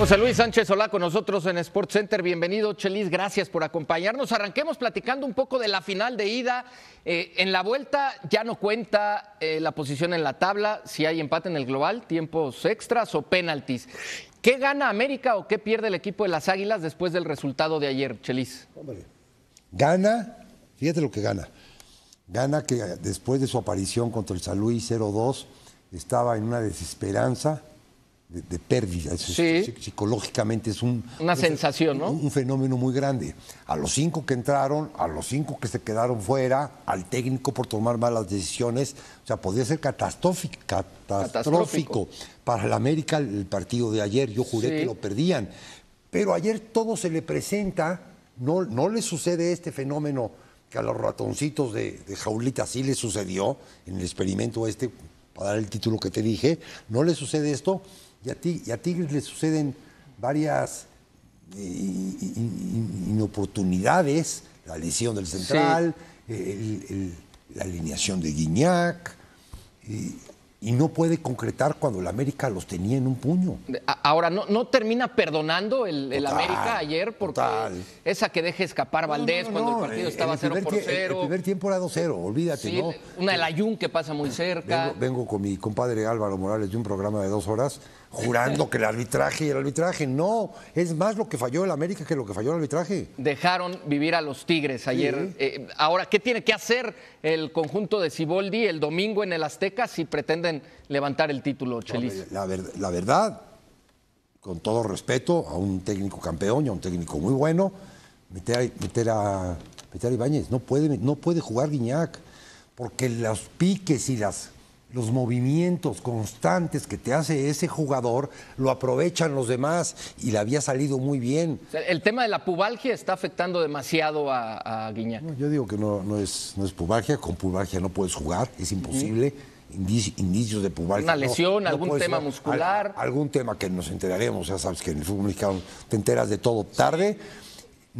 José Luis Sánchez hola, con nosotros en Sports Center. Bienvenido, Chelis. Gracias por acompañarnos. Arranquemos platicando un poco de la final de ida. Eh, en la vuelta ya no cuenta eh, la posición en la tabla, si hay empate en el global, tiempos extras o penaltis. ¿Qué gana América o qué pierde el equipo de las Águilas después del resultado de ayer, Chelis? gana, fíjate lo que gana. Gana que después de su aparición contra el Salud 0-2 estaba en una desesperanza de, pérdida. psicológicamente es un, una sensación, ¿no? Un, fenómeno muy grande. A los cinco que entraron, a los cinco que se quedaron fuera, al técnico por tomar malas decisiones. O sea, podría ser catastrófico, catastrófico. para el América el partido de ayer. Yo juré que lo perdían. Pero ayer todo se le presenta, no, no le sucede este fenómeno que a los ratoncitos de, de jaulita sí le sucedió en el experimento este, para dar el título que te dije, no le sucede esto, y a, ti, Tigres le suceden varias eh, inoportunidades, la lesión del central, la alineación de Guignac y no puede concretar cuando el América los tenía en un puño. Ahora, no, no termina perdonando el, América ayer porque esa que deje escapar Valdés cuando el partido eh, estaba 0 por 0. El, primer tiempo era 2-0, olvídate, Una del Ayun que pasa muy cerca. Vengo, con mi compadre Álvaro Morales de un programa de dos horas jurando que el arbitraje y el arbitraje. No, es más lo que falló el América que lo que falló el arbitraje. Dejaron vivir a los Tigres ayer. Eh, ahora, ¿qué tiene que hacer el conjunto de Ciboldi el domingo en el Azteca si pretende levantar el título, Chelis. La, verdad, con todo respeto a un técnico campeón y a un técnico muy bueno, meter, a, meter a Ibáñez no puede, no puede jugar Guiñac, porque los piques y las los movimientos constantes que te hace ese jugador lo aprovechan los demás y le había salido muy bien. el tema de la pubalgia está afectando demasiado a, a yo digo que no, es, no es pubalgia, con pubalgia no puedes jugar, es imposible. indicios de pubalgia. Una lesión, algún tema muscular. algún tema que nos enteraremos, ya sabes que en el fútbol mexicano te enteras de todo tarde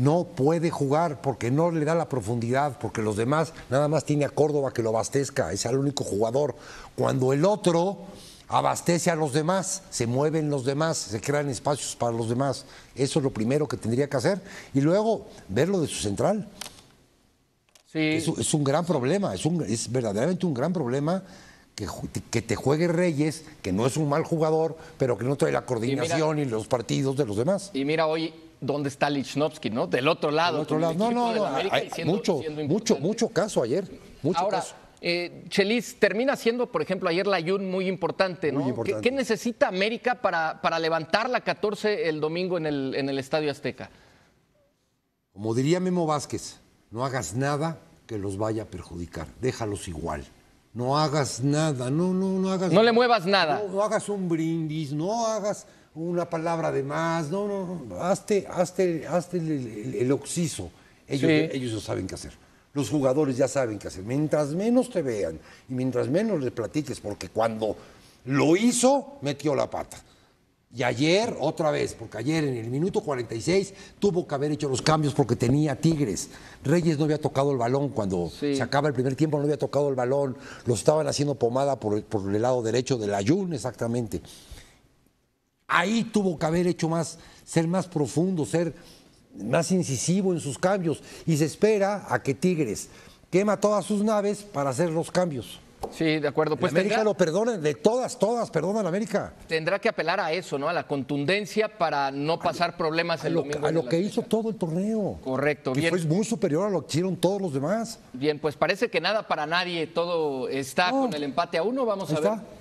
no puede jugar porque no le da la profundidad, porque los demás nada más tiene a Córdoba que lo abastezca, es el único jugador. Cuando el otro abastece a los demás, se mueven los demás, se crean espacios para los demás. Eso es lo primero que tendría que hacer. Y luego verlo de su central. Sí. Es, un gran problema, es, verdaderamente un gran problema que, te juegue Reyes, que no es un mal jugador, pero que no trae la coordinación y, y los partidos de los demás. Y mira, hoy dónde está Lichnowsky, ¿no? Del otro lado. No, no, no. Hay mucho, mucho, caso ayer. Mucho Ahora, eh, Chelis, termina siendo, por ejemplo, ayer la Jun muy importante, ¿no? ¿Qué, necesita América para, para levantar la 14 el domingo en el, en el Estadio Azteca? Como diría Memo Vázquez, no hagas nada que los vaya a perjudicar, déjalos igual no hagas nada, no, no, no hagas. No le muevas nada. No, hagas un brindis, no hagas una palabra de más, no, no, no hazte, el, oxiso. Ellos, ya ellos saben qué hacer. Los jugadores ya saben qué hacer. Mientras menos te vean y mientras menos les platiques, porque cuando lo hizo, metió la pata. Y ayer, otra vez, porque ayer en el minuto 46 tuvo que haber hecho los cambios porque tenía Tigres. Reyes no había tocado el balón cuando se acaba el primer tiempo, no había tocado el balón. Lo estaban haciendo pomada por, el lado derecho del ayuno exactamente. Ahí tuvo que haber hecho más, ser más profundo, ser más incisivo en sus cambios. Y se espera a que Tigres quema todas sus naves para hacer los cambios. Sí, de acuerdo. Pues América lo perdonen de todas, todas, perdona América. Tendrá que apelar a eso, ¿no? A la contundencia para no pasar problemas en lo, A lo que hizo todo el torneo. Correcto, bien. bien. Fue muy superior a lo que hicieron todos los demás. Bien, pues parece que nada para nadie, todo está con el empate a uno, vamos a ver.